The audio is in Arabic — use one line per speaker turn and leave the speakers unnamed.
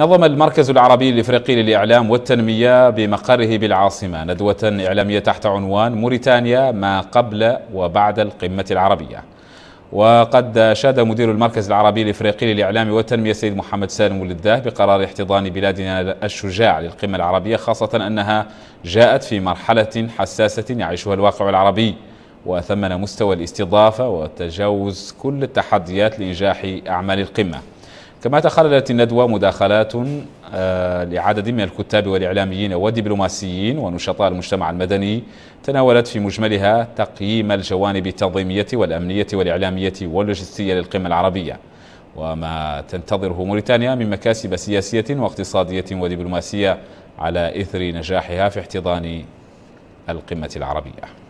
نظم المركز العربي الافريقي للاعلام والتنميه بمقره بالعاصمه ندوه اعلاميه تحت عنوان موريتانيا ما قبل وبعد القمه العربيه. وقد اشاد مدير المركز العربي الافريقي للاعلام والتنميه السيد محمد سالم ولده بقرار احتضان بلادنا الشجاع للقمه العربيه خاصه انها جاءت في مرحله حساسه يعيشها الواقع العربي. وثمن مستوى الاستضافه وتجاوز كل التحديات لانجاح اعمال القمه. كما تخللت الندوة مداخلات آه، لعدد من الكتاب والإعلاميين والدبلوماسيين ونشطاء المجتمع المدني تناولت في مجملها تقييم الجوانب التنظيمية والأمنية والإعلامية واللوجستية للقمة العربية وما تنتظره موريتانيا من مكاسب سياسية واقتصادية ودبلوماسية على إثر نجاحها في احتضان القمة العربية